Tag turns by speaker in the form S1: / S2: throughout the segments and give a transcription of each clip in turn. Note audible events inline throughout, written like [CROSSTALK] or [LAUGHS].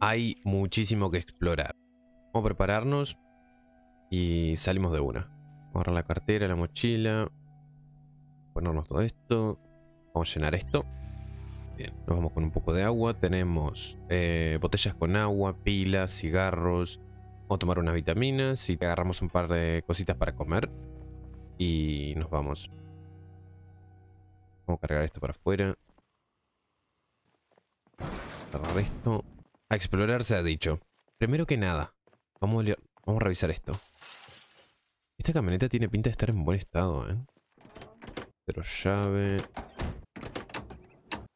S1: Hay muchísimo que explorar. Vamos a prepararnos y salimos de una. Vamos a agarrar la cartera, la mochila. Ponernos todo esto. Vamos a llenar esto. Bien, nos vamos con un poco de agua. Tenemos eh, botellas con agua, pilas, cigarros. Vamos a tomar unas vitaminas y agarramos un par de cositas para comer. Y nos vamos. Vamos a cargar esto para afuera. cerrar esto. A explorar se ha dicho. Primero que nada, vamos a, vamos a revisar esto. Esta camioneta tiene pinta de estar en buen estado, ¿eh? Pero llave...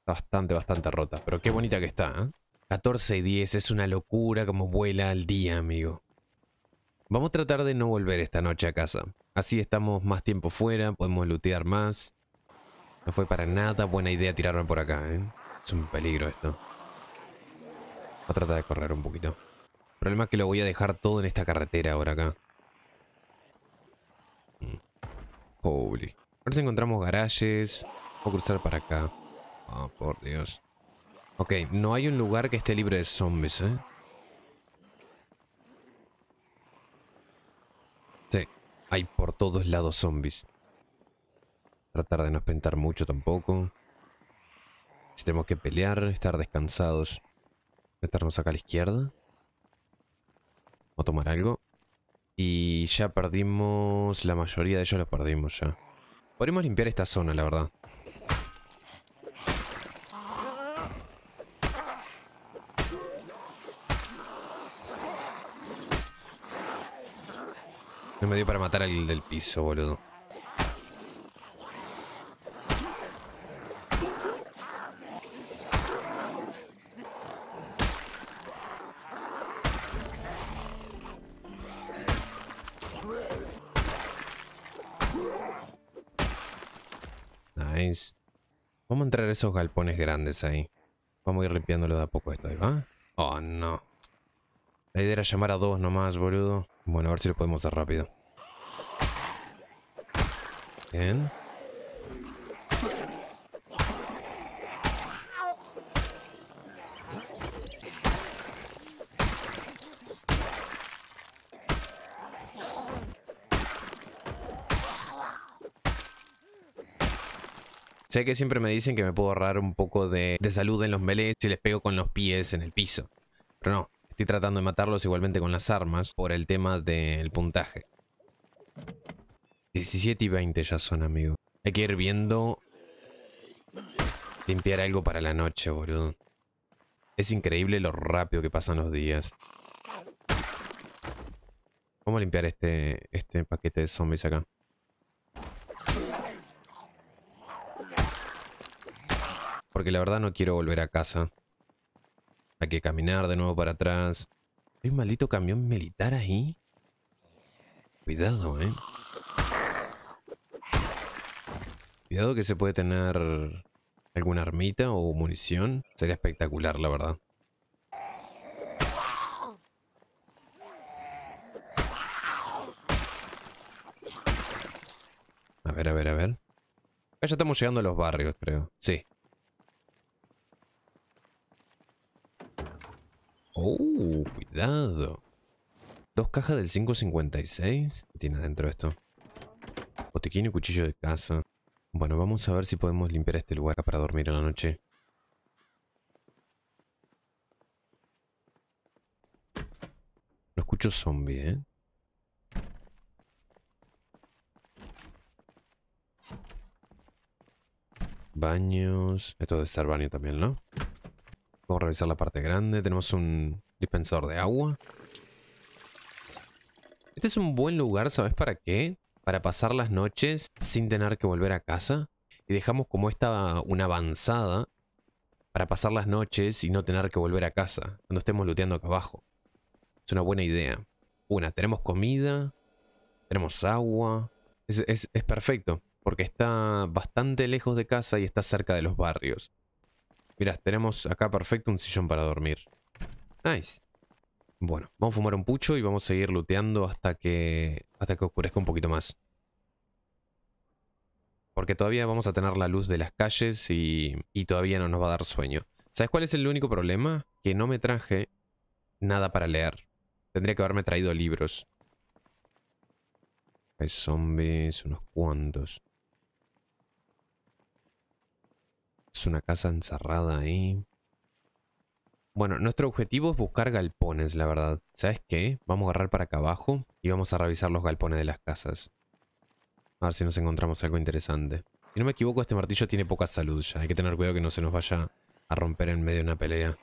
S1: Bastante, bastante rota. Pero qué bonita que está, ¿eh? 14 y 10, es una locura como vuela al día, amigo. Vamos a tratar de no volver esta noche a casa. Así estamos más tiempo fuera, podemos lootear más. No fue para nada buena idea tirarme por acá, ¿eh? Es un peligro esto a tratar de correr un poquito. El problema es que lo voy a dejar todo en esta carretera ahora acá. Mm. Holy. A ver si encontramos garajes. a cruzar para acá. Oh, por Dios. Ok, no hay un lugar que esté libre de zombies, ¿eh? Sí, hay por todos lados zombies. Tratar de no espentar mucho tampoco. Si tenemos que pelear, estar descansados. Meternos acá a la izquierda. O tomar algo. Y ya perdimos... La mayoría de ellos los perdimos ya. Podríamos limpiar esta zona, la verdad. No me dio para matar al del piso, boludo. esos galpones grandes ahí. Vamos a ir limpiándolo de a poco esto, ahí va. Oh, no. La idea era llamar a dos nomás, boludo. Bueno, a ver si lo podemos hacer rápido. Bien. Sé que siempre me dicen que me puedo ahorrar un poco de, salud en los melees si les pego con los pies en el piso. Pero no, estoy tratando de matarlos igualmente con las armas por el tema del puntaje. 17 y 20 ya son, amigo. Hay que ir viendo... Limpiar algo para la noche, boludo. Es increíble lo rápido que pasan los días. Vamos a limpiar este, este paquete de zombies acá. Porque la verdad no quiero volver a casa. Hay que caminar de nuevo para atrás. Hay un maldito camión militar ahí. Cuidado, eh. Cuidado que se puede tener alguna armita o munición. Sería espectacular, la verdad. A ver, a ver, a ver. Ya estamos llegando a los barrios, creo. Sí. Oh, cuidado. Dos cajas del 556. ¿Qué tiene adentro esto? Botiquín y cuchillo de casa. Bueno, vamos a ver si podemos limpiar este lugar para dormir en la noche. No escucho zombie, ¿eh? Baños... Esto debe estar baño también, ¿no? Vamos a revisar la parte grande. Tenemos un dispensador de agua. Este es un buen lugar, ¿sabes para qué? Para pasar las noches sin tener que volver a casa. Y dejamos como esta una avanzada para pasar las noches y no tener que volver a casa. Cuando estemos looteando acá abajo. Es una buena idea. Una, tenemos comida. Tenemos agua. Es, es perfecto. Porque está bastante lejos de casa y está cerca de los barrios. Mirá, tenemos acá perfecto un sillón para dormir. Nice. Bueno, vamos a fumar un pucho y vamos a seguir looteando hasta que, hasta que oscurezca un poquito más. Porque todavía vamos a tener la luz de las calles y, y todavía no nos va a dar sueño. ¿Sabes cuál es el único problema? Que no me traje nada para leer. Tendría que haberme traído libros. Hay zombies, unos cuantos. Es una casa encerrada ahí. Bueno, nuestro objetivo es buscar galpones, la verdad. ¿Sabes qué? Vamos a agarrar para acá abajo y vamos a revisar los galpones de las casas. A ver si nos encontramos algo interesante. Si no me equivoco, este martillo tiene poca salud ya. Hay que tener cuidado que no se nos vaya a romper en medio de una pelea.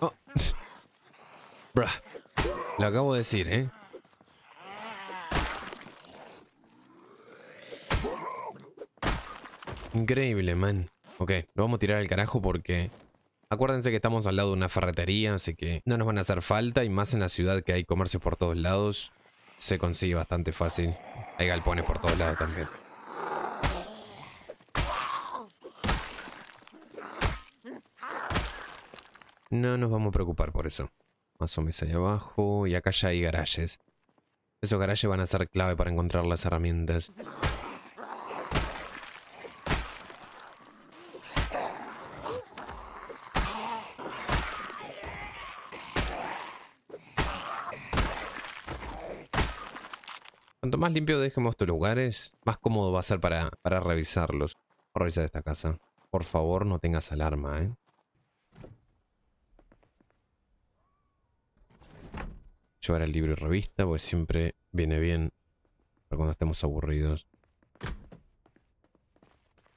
S1: Oh. [LAUGHS] Lo acabo de decir, ¿eh? Increíble, man. Ok, lo vamos a tirar al carajo porque... Acuérdense que estamos al lado de una ferretería, así que no nos van a hacer falta. Y más en la ciudad que hay comercio por todos lados, se consigue bastante fácil. Hay galpones por todos lados también. No nos vamos a preocupar por eso. Más o menos ahí abajo. Y acá ya hay garajes. Esos garajes van a ser clave para encontrar las herramientas. Cuanto más limpio dejemos estos lugares, más cómodo va a ser para, revisarlos. revisarlos. a revisar esta casa. Por favor, no tengas alarma, ¿eh? Llevar el libro y revista, porque siempre viene bien para cuando estemos aburridos.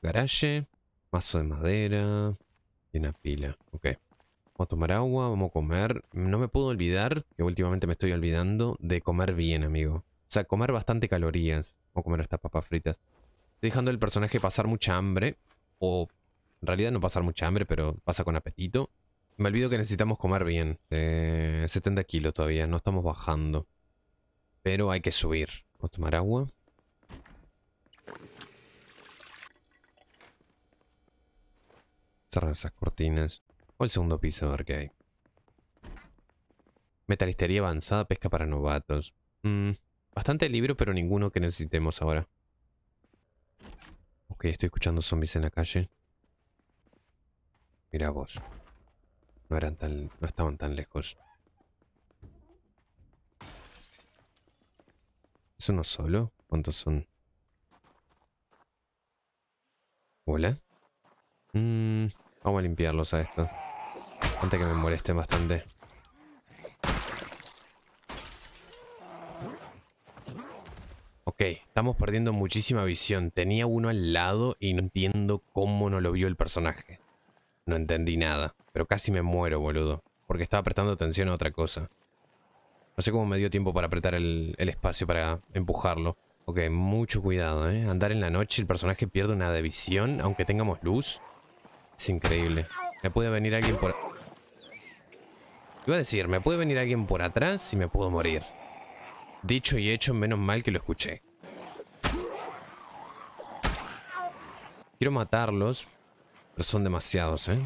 S1: Garaje, mazo de madera y una pila. Ok. Vamos a tomar agua, vamos a comer. No me puedo olvidar, que últimamente me estoy olvidando, de comer bien, amigo. O sea, comer bastante calorías. O comer estas papas fritas. Estoy dejando el personaje pasar mucha hambre. O en realidad no pasar mucha hambre, pero pasa con apetito. Me olvido que necesitamos comer bien. 70 eh, kilos todavía, no estamos bajando. Pero hay que subir. Vamos a tomar agua. Cerrar esas cortinas. O el segundo piso, a ver qué hay. Metalistería avanzada, pesca para novatos. Mmm... Bastante libro, pero ninguno que necesitemos ahora. Ok, estoy escuchando zombies en la calle. Mira vos. No eran tan. no estaban tan lejos. ¿Es uno solo? ¿Cuántos son? ¿Hola? Mmm. Vamos a limpiarlos a esto. Antes que me molesten bastante. estamos perdiendo muchísima visión. Tenía uno al lado y no entiendo cómo no lo vio el personaje. No entendí nada, pero casi me muero, boludo. Porque estaba prestando atención a otra cosa. No sé cómo me dio tiempo para apretar el, espacio para empujarlo. Ok, mucho cuidado, ¿eh? Andar en la noche, el personaje pierde una de visión, aunque tengamos luz. Es increíble. Me puede venir alguien por... Iba a decir, me puede venir alguien por atrás y me puedo morir. Dicho y hecho, menos mal que lo escuché. Quiero matarlos, pero son demasiados, ¿eh?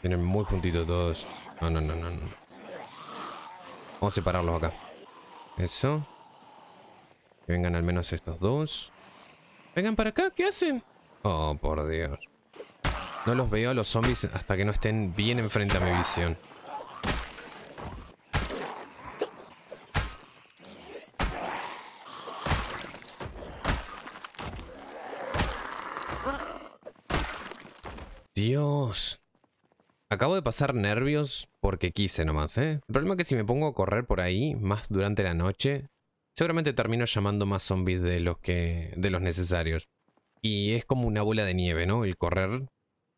S1: Tienen muy juntitos todos. No, no, no, no, no. Vamos a separarlos acá. Eso. Que vengan al menos estos dos. Vengan para acá, ¿qué hacen? Oh, por Dios. No los veo a los zombies hasta que no estén bien enfrente a mi visión. Dios. Acabo de pasar nervios porque quise nomás, ¿eh? El problema es que si me pongo a correr por ahí, más durante la noche, seguramente termino llamando más zombies de los, que, de los necesarios. Y es como una bola de nieve, ¿no? El correr.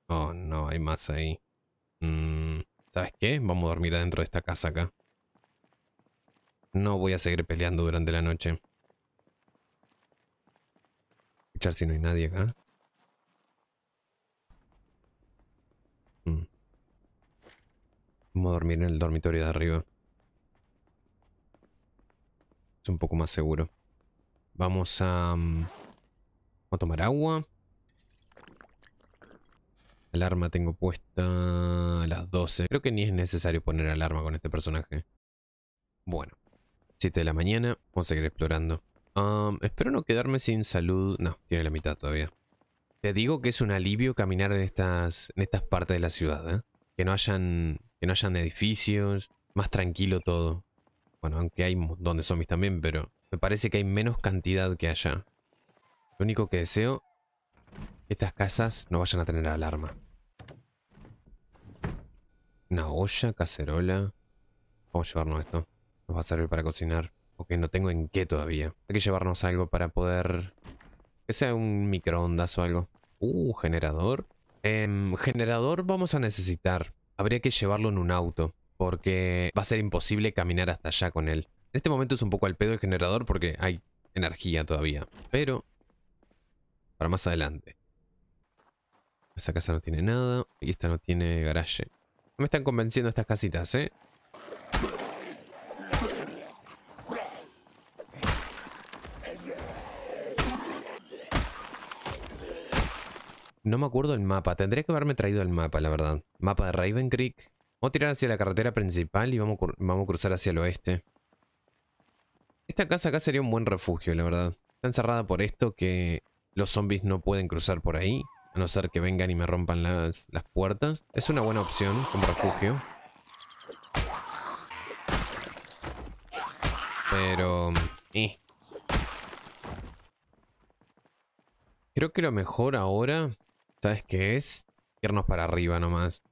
S1: Oh, no, hay más ahí. Mm, ¿Sabes qué? Vamos a dormir adentro de esta casa acá. No voy a seguir peleando durante la noche. Escuchar si no hay nadie acá. dormir en el dormitorio de arriba. Es un poco más seguro. Vamos a... Vamos mm, a tomar agua. Alarma tengo puesta a las 12. Creo que ni es necesario poner alarma con este personaje. Bueno. 7 de la mañana. Vamos a seguir explorando. espero no quedarme sin salud. No, tiene la mitad todavía. Te digo que es un alivio caminar en estas, en estas partes de la ciudad. ¿eh? Que no hayan que no hayan edificios, más tranquilo todo. Bueno, aunque hay donde zombies también, pero me parece que hay menos cantidad que allá. Lo único que deseo, estas casas no vayan a tener alarma. Una olla, cacerola. Vamos a llevarnos esto. Nos va a servir para cocinar. porque no tengo en qué todavía. Hay que llevarnos algo para poder... Que sea un microondas o algo. Uh, generador. Em, generador vamos a necesitar. Habría que llevarlo en un auto, porque va a ser imposible caminar hasta allá con él. En este momento es un poco al pedo el generador porque hay energía todavía, pero para más adelante. Esa casa no tiene nada y esta no tiene garaje. No me están convenciendo estas casitas, ¿eh? No me acuerdo el mapa. Tendría que haberme traído el mapa, la verdad. Mapa de Raven Creek. Vamos a tirar hacia la carretera principal y vamos, vamos a cruzar hacia el oeste. Esta casa acá sería un buen refugio, la verdad. Está encerrada por esto que los zombies no pueden cruzar por ahí. A no ser que vengan y me rompan las, las puertas. Es una buena opción como refugio. Pero... Eh. Creo que lo mejor ahora ¿Sabes qué es? Irnos para arriba nomás.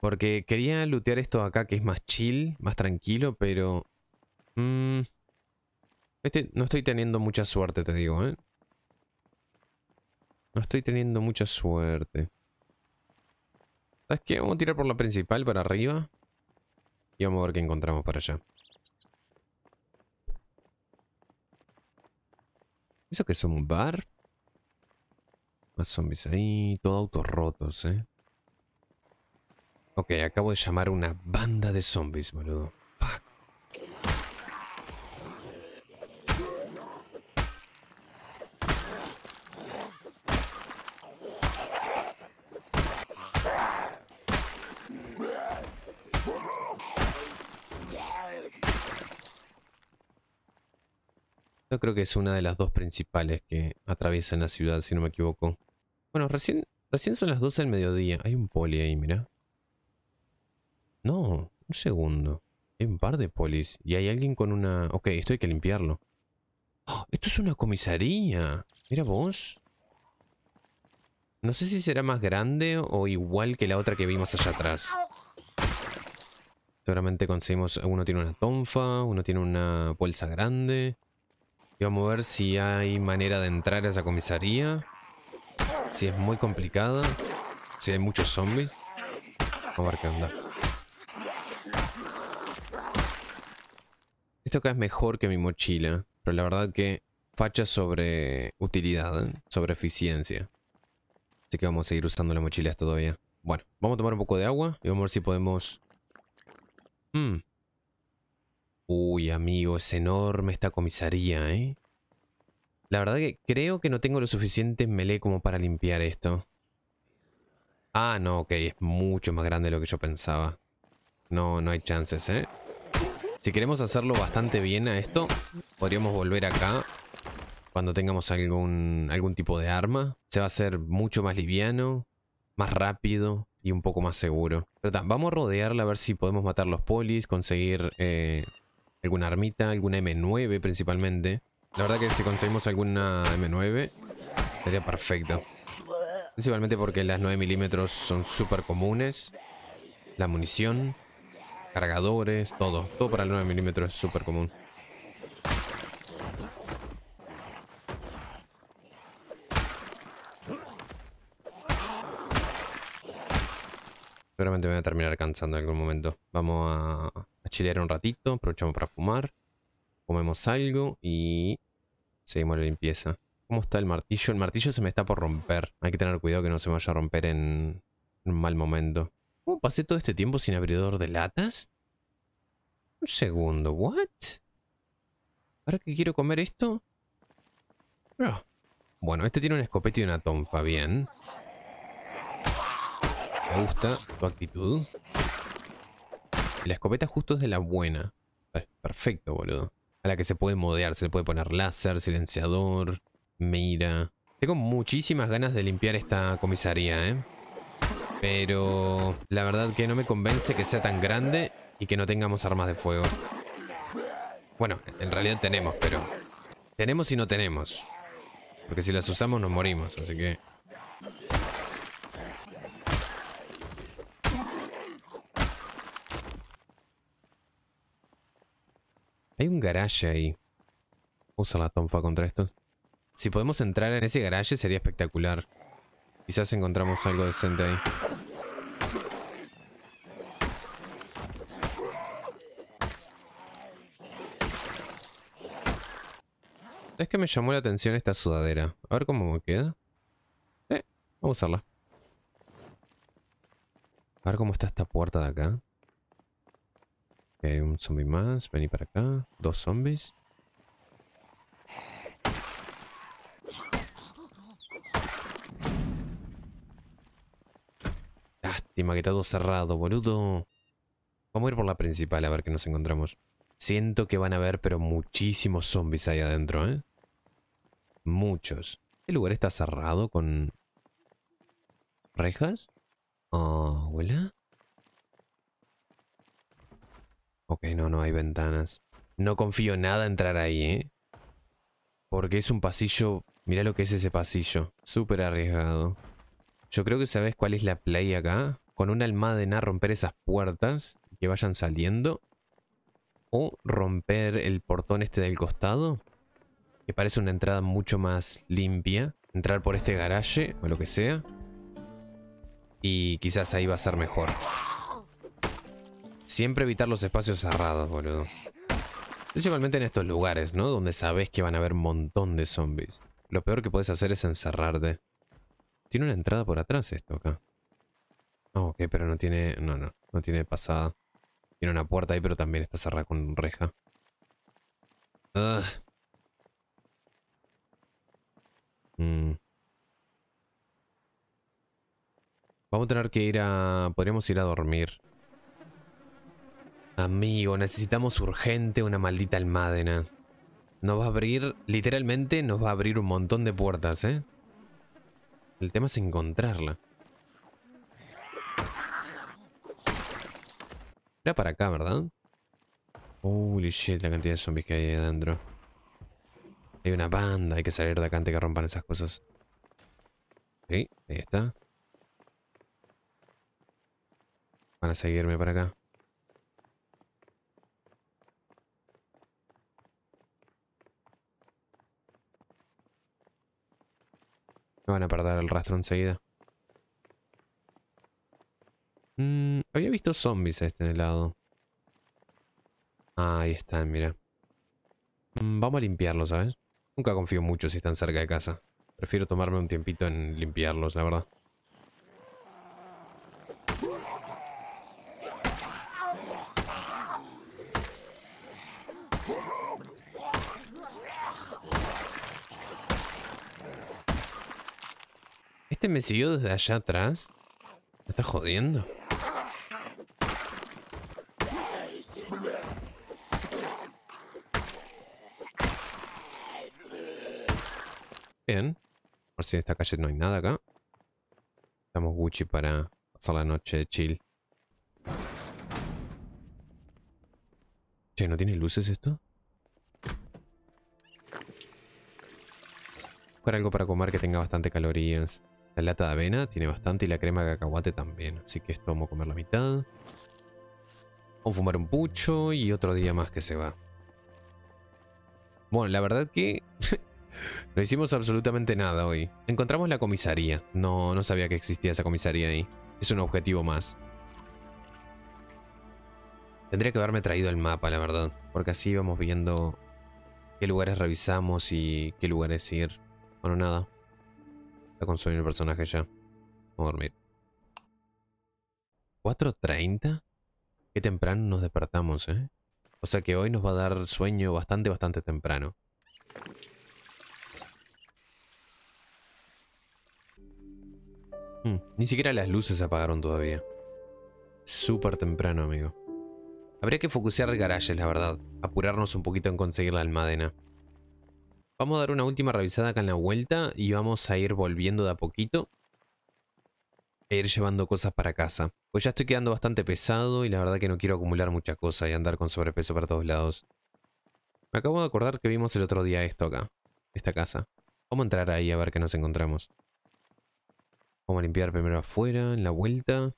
S1: Porque quería lootear esto acá que es más chill, más tranquilo, pero... Mm, este, no estoy teniendo mucha suerte, te digo, ¿eh? No estoy teniendo mucha suerte. ¿Sabes qué? Vamos a tirar por la principal para arriba. Y vamos a ver qué encontramos para allá. ¿Eso que es un bar? Más zombies ahí, todo autos rotos, ¿eh? Ok, acabo de llamar una banda de zombies, boludo. Yo creo que es una de las dos principales que atraviesan la ciudad, si no me equivoco. Bueno, recién, recién son las 12 del mediodía. Hay un poli ahí, mira. No, un segundo. Hay un par de polis. Y hay alguien con una... Ok, esto hay que limpiarlo. ¡Ah! esto es una comisaría. Mira vos. No sé si será más grande o igual que la otra que vimos allá atrás. Seguramente conseguimos... Uno tiene una tonfa, uno tiene una bolsa grande. Vamos a ver si hay manera de entrar a esa comisaría. Si es muy complicada. Si hay muchos zombies. Vamos a ver qué onda. Esto acá es mejor que mi mochila. Pero la verdad que facha sobre utilidad, sobre eficiencia. Así que vamos a seguir usando las mochilas todavía. Bueno, vamos a tomar un poco de agua y vamos a ver si podemos... Mmm... Uy, amigo, es enorme esta comisaría, ¿eh? La verdad que creo que no tengo lo suficiente melee como para limpiar esto. Ah, no, ok, es mucho más grande de lo que yo pensaba. No, no hay chances, ¿eh? Si queremos hacerlo bastante bien a esto, podríamos volver acá cuando tengamos algún, algún tipo de arma. Se va a hacer mucho más liviano, más rápido y un poco más seguro. Pero vamos a rodearla a ver si podemos matar los polis, conseguir eh, alguna armita, alguna M9 principalmente. La verdad que si conseguimos alguna M9, sería perfecto. Principalmente porque las 9 milímetros son súper comunes. La munición, cargadores, todo. Todo para el 9 milímetros es súper común. Seguramente me voy a terminar cansando en algún momento. Vamos a, chilear un ratito, aprovechamos para fumar. Comemos algo y seguimos la limpieza. ¿Cómo está el martillo? El martillo se me está por romper. Hay que tener cuidado que no se vaya a romper en, un mal momento. ¿Cómo pasé todo este tiempo sin abridor de latas? Un segundo, ¿what? ¿Ahora que quiero comer esto? Ah, bueno, este tiene un escopete y una tompa, bien. Me gusta tu actitud. La escopeta justo es de la buena. Perfecto, boludo. A la que se puede modear, se le puede poner láser, silenciador, mira. Tengo muchísimas ganas de limpiar esta comisaría, ¿eh? Pero la verdad que no me convence que sea tan grande y que no tengamos armas de fuego. Bueno, en realidad tenemos, pero... Tenemos y no tenemos. Porque si las usamos nos morimos, así que... Hay un garaje ahí. Usa la tompa contra esto. Si podemos entrar en ese garaje sería espectacular. Quizás encontramos algo decente ahí. Es que me llamó la atención esta sudadera. A ver cómo me queda. Eh, vamos a usarla. A ver cómo está esta puerta de acá un zombie más. Vení para acá. Dos zombies. Lástima que está todo cerrado, boludo. Vamos a ir por la principal a ver qué nos encontramos. Siento que van a haber, pero muchísimos zombies ahí adentro, ¿eh? Muchos. ¿El lugar está cerrado con... ¿Rejas? ah ¿Hola? Ok, no, no hay ventanas. No confío nada en entrar ahí, ¿eh? Porque es un pasillo... Mirá lo que es ese pasillo. Súper arriesgado. Yo creo que sabes cuál es la play acá. Con una almadena romper esas puertas que vayan saliendo. O romper el portón este del costado. Que parece una entrada mucho más limpia. Entrar por este garaje o lo que sea. Y quizás ahí va a ser mejor. Siempre evitar los espacios cerrados, boludo. Principalmente en estos lugares, ¿no? Donde sabes que van a haber un montón de zombies. Lo peor que puedes hacer es encerrarte. Tiene una entrada por atrás esto acá. Ah, ok, pero no tiene... No, no. No tiene pasada. Tiene una puerta ahí, pero también está cerrada con reja. Ah. Mm. Vamos a tener que ir a... Podríamos ir a dormir. Amigo, necesitamos urgente una maldita almádena. Nos va a abrir, literalmente nos va a abrir un montón de puertas, ¿eh? El tema es encontrarla. Era para acá, ¿verdad? Holy shit, la cantidad de zombies que hay ahí adentro. Hay una banda, hay que salir de acá antes que rompan esas cosas. Sí, ahí está. Van a seguirme para acá. Me van a perder el rastro enseguida. Mm, había visto zombies a este lado. ahí están, mira. Mm, vamos a limpiarlos, ¿sabes? Nunca confío mucho si están cerca de casa. Prefiero tomarme un tiempito en limpiarlos, la verdad. me siguió desde allá atrás? ¿Me está jodiendo? Bien. Por si en esta calle no hay nada acá. Estamos Gucci para pasar la noche chill. Che, ¿no tiene luces esto? Buscar algo para comer que tenga bastante calorías. La lata de avena tiene bastante y la crema de cacahuate también. Así que esto vamos a comer la mitad. Vamos a fumar un pucho y otro día más que se va. Bueno, la verdad que [LAUGHS] no hicimos absolutamente nada hoy. Encontramos la comisaría. No, no sabía que existía esa comisaría ahí. Es un objetivo más. Tendría que haberme traído el mapa, la verdad. Porque así vamos viendo qué lugares revisamos y qué lugares ir. Bueno, nada a consumir el personaje ya. Vamos a dormir. 4.30. Qué temprano nos despertamos, ¿eh? O sea que hoy nos va a dar sueño bastante, bastante temprano. Hmm, ni siquiera las luces se apagaron todavía. Súper temprano, amigo. Habría que focusear garaje la verdad. Apurarnos un poquito en conseguir la almadena. Vamos a dar una última revisada acá en la vuelta y vamos a ir volviendo de a poquito. E ir llevando cosas para casa. Pues ya estoy quedando bastante pesado y la verdad que no quiero acumular mucha cosa y andar con sobrepeso para todos lados. Me acabo de acordar que vimos el otro día esto acá. Esta casa. Vamos a entrar ahí a ver qué nos encontramos. Vamos a limpiar primero afuera, en la vuelta.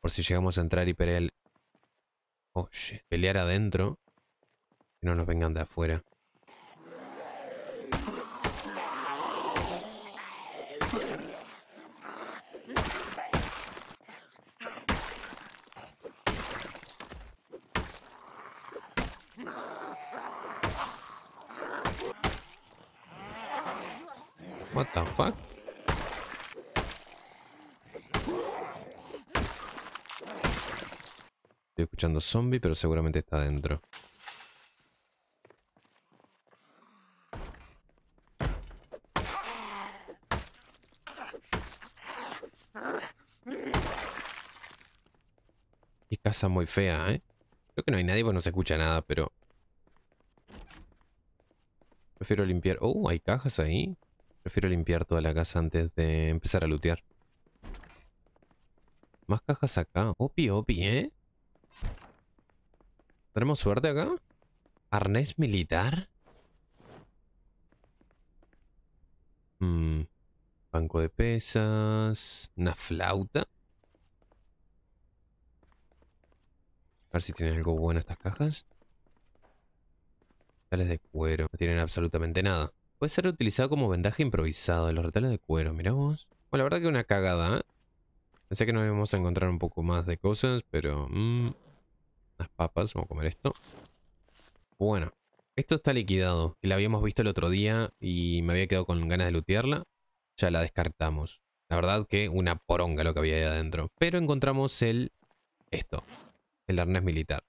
S1: Por si llegamos a entrar y pelear... Oh, Pelear adentro. Que no nos vengan de afuera. What Estoy escuchando zombie, pero seguramente está adentro. Qué casa muy fea, ¿eh? Creo que no hay nadie, Porque no se escucha nada, pero... Prefiero limpiar... Oh, hay cajas ahí. Prefiero limpiar toda la casa antes de empezar a lootear. Más cajas acá. Opi, opi, ¿eh? ¿Tenemos suerte acá? ¿Arnés militar? Mm. banco de pesas. Una flauta. A ver si tienen algo bueno estas cajas. Tales de cuero. No tienen absolutamente nada. Puede ser utilizado como vendaje improvisado de los retales de cuero, miramos vos. Bueno, la verdad que una cagada, ¿eh? Pensé que nos íbamos a encontrar un poco más de cosas, pero... Mm, unas papas, vamos a comer esto. Bueno, esto está liquidado. La habíamos visto el otro día y me había quedado con ganas de lutearla. Ya la descartamos. La verdad que una poronga lo que había ahí adentro. Pero encontramos el... Esto. El arnés militar.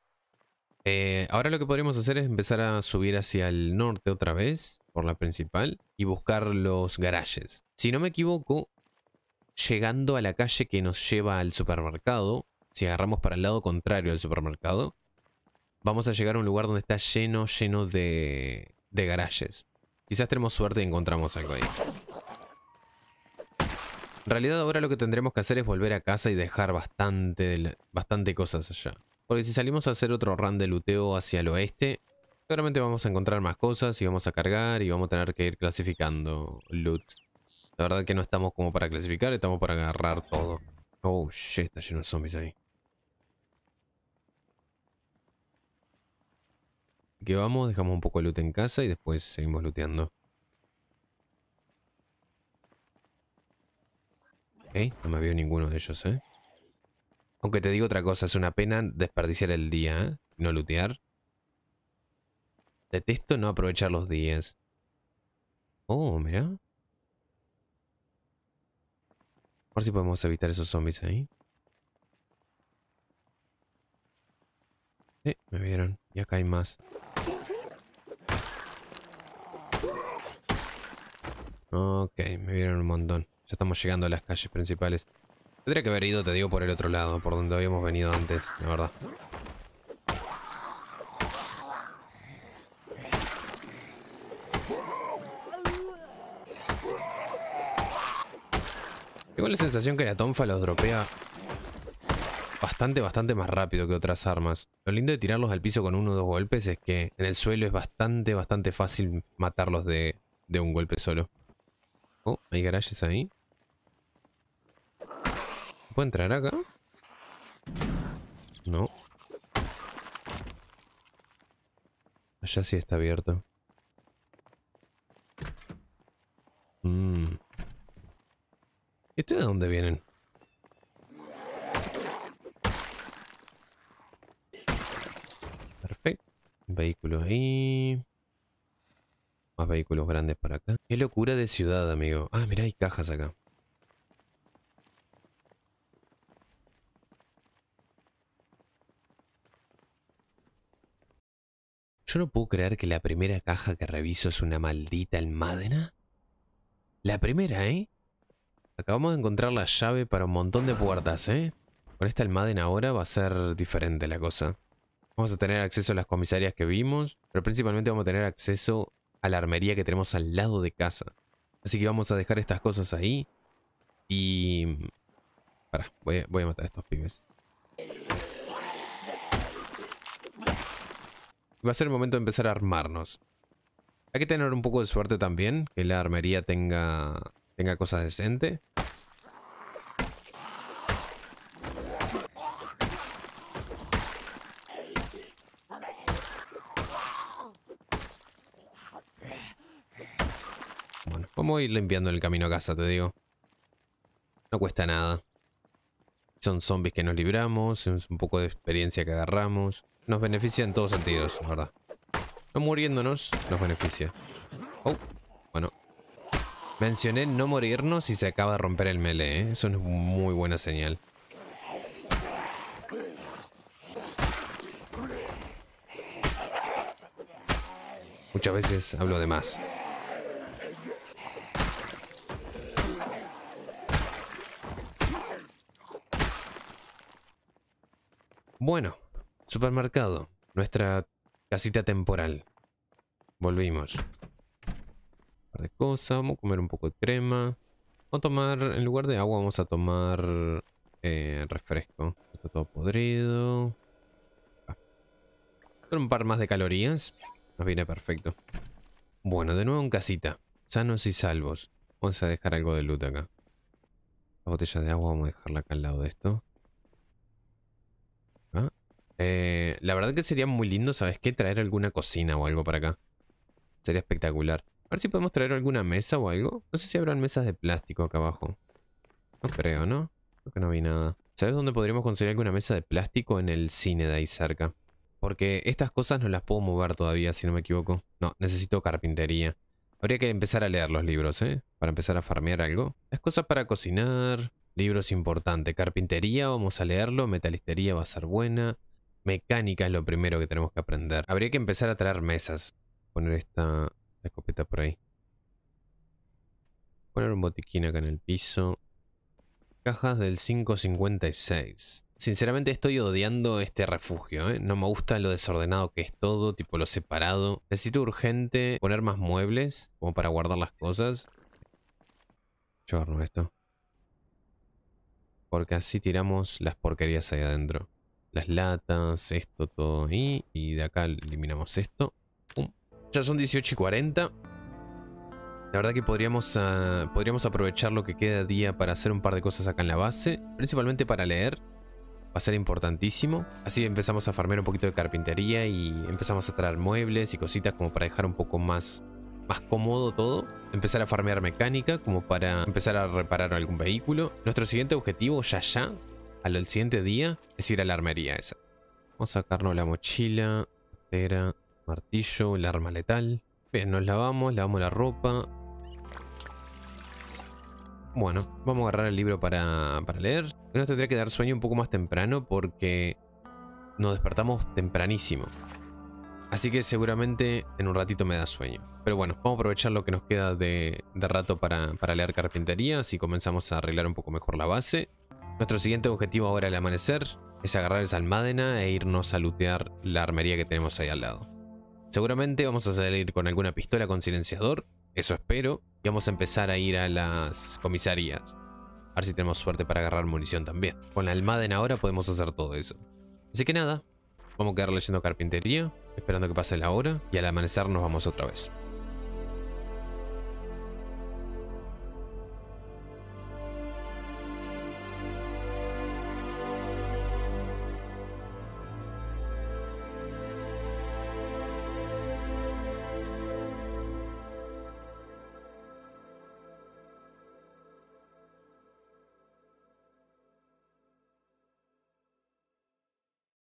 S1: Eh, ahora lo que podríamos hacer es empezar a subir hacia el norte otra vez por la principal y buscar los garajes. Si no me equivoco, llegando a la calle que nos lleva al supermercado, si agarramos para el lado contrario al supermercado, vamos a llegar a un lugar donde está lleno, lleno de, de garajes. Quizás tenemos suerte y encontramos algo ahí. En realidad ahora lo que tendremos que hacer es volver a casa y dejar bastante, bastante cosas allá. Porque si salimos a hacer otro run de luteo hacia el oeste, Claramente vamos a encontrar más cosas y vamos a cargar y vamos a tener que ir clasificando loot. La verdad que no estamos como para clasificar, estamos para agarrar todo. Oh shit, está lleno de zombies ahí. Que vamos, dejamos un poco de loot en casa y después seguimos looteando. Ok, no me veo ninguno de ellos, eh. Aunque te digo otra cosa, es una pena desperdiciar el día, ¿eh? No lootear. Detesto no aprovechar los días. Oh, mira. A ver si podemos evitar esos zombies ahí. Eh, me vieron. Y acá hay más. Ok, me vieron un montón. Ya estamos llegando a las calles principales. Tendría que haber ido, te digo, por el otro lado, por donde habíamos venido antes, la verdad. Tengo la sensación que la tonfa los dropea bastante, bastante más rápido que otras armas. Lo lindo de tirarlos al piso con uno o dos golpes es que en el suelo es bastante, bastante fácil matarlos de, un golpe solo. Oh, hay garajes ahí. ¿Puedo entrar acá? No. Allá sí está abierto. Mmm. ¿Y de dónde vienen? Perfecto. Vehículos ahí. Más vehículos grandes para acá. Qué locura de ciudad, amigo. Ah, mira, hay cajas acá. Yo no puedo creer que la primera caja que reviso es una maldita almádena. La primera, ¿eh? Acabamos de encontrar la llave para un montón de puertas, ¿eh? Con esta Almaden ahora va a ser diferente la cosa. Vamos a tener acceso a las comisarias que vimos, pero principalmente vamos a tener acceso a la armería que tenemos al lado de casa. Así que vamos a dejar estas cosas ahí. Y... Pará, voy voy a matar a estos pibes. Va a ser el momento de empezar a armarnos. Hay que tener un poco de suerte también, que la armería tenga tenga cosas decentes. Bueno, vamos a ir limpiando el camino a casa, te digo. No cuesta nada. Son zombies que nos libramos, es un poco de experiencia que agarramos. Nos beneficia en todos sentidos, la verdad. No muriéndonos, nos beneficia. Oh. Mencioné no morirnos y se acaba de romper el melee, ¿eh? Eso Eso es muy buena señal. Muchas veces hablo de más. Bueno, supermercado, nuestra casita temporal. Volvimos de cosas. Vamos a comer un poco de crema. Vamos a tomar, en lugar de agua, vamos a tomar eh, refresco. Está todo podrido. Ah. Un par más de calorías. Nos viene perfecto. Bueno, de nuevo en casita. Sanos y salvos. Vamos a dejar algo de loot acá. La botella de agua vamos a dejarla acá al lado de esto. Ah. Eh, la verdad que sería muy lindo, ¿sabes qué? Traer alguna cocina o algo para acá. Sería espectacular. A ver si podemos traer alguna mesa o algo. No sé si habrán mesas de plástico acá abajo. No creo, ¿no? Creo que no vi nada. ¿Sabes dónde podríamos conseguir alguna mesa de plástico? En el cine de ahí cerca. Porque estas cosas no las puedo mover todavía, si no me equivoco. No, necesito carpintería. Habría que empezar a leer los libros, ¿eh? Para empezar a farmear algo. Las cosas para cocinar. Libros importantes. Carpintería, vamos a leerlo. Metalistería va a ser buena. Mecánica es lo primero que tenemos que aprender. Habría que empezar a traer mesas. Poner esta la escopeta por ahí. Poner un botiquín acá en el piso. Cajas del 556. Sinceramente estoy odiando este refugio, ¿eh? No me gusta lo desordenado que es todo, tipo lo separado. Necesito urgente poner más muebles, como para guardar las cosas. Chorro, esto. Porque así tiramos las porquerías ahí adentro. Las latas, esto, todo ahí. Y de acá eliminamos esto. Ya son 18 y 40. La verdad que podríamos, ah, podríamos aprovechar lo que queda día para hacer un par de cosas acá en la base. Principalmente para leer. Va a ser importantísimo. Así empezamos a farmear un poquito de carpintería y empezamos a traer muebles y cositas como para dejar un poco más, más cómodo todo. Empezar a farmear mecánica como para empezar a reparar algún vehículo. Nuestro siguiente objetivo ya ya, al siguiente día, es ir a la armería esa. Vamos a sacarnos la mochila, cartera, Martillo, el arma letal. Bien, nos lavamos, lavamos la ropa. Bueno, vamos a agarrar el libro para, leer. Nos tendría que dar sueño un poco más temprano porque nos despertamos tempranísimo. Así que seguramente en un ratito me da sueño. Pero bueno, vamos a aprovechar lo que nos queda de, rato para, leer carpintería. Así comenzamos a arreglar un poco mejor la base. Nuestro siguiente objetivo ahora al amanecer es agarrar esa almádena e irnos a lootear la armería que tenemos ahí al lado. Seguramente vamos a salir con alguna pistola con silenciador, eso espero, y vamos a empezar a ir a las comisarías. A ver si tenemos suerte para agarrar munición también. Con la en ahora podemos hacer todo eso. Así que nada, vamos a quedar leyendo carpintería, esperando que pase la hora, y al amanecer nos vamos otra vez.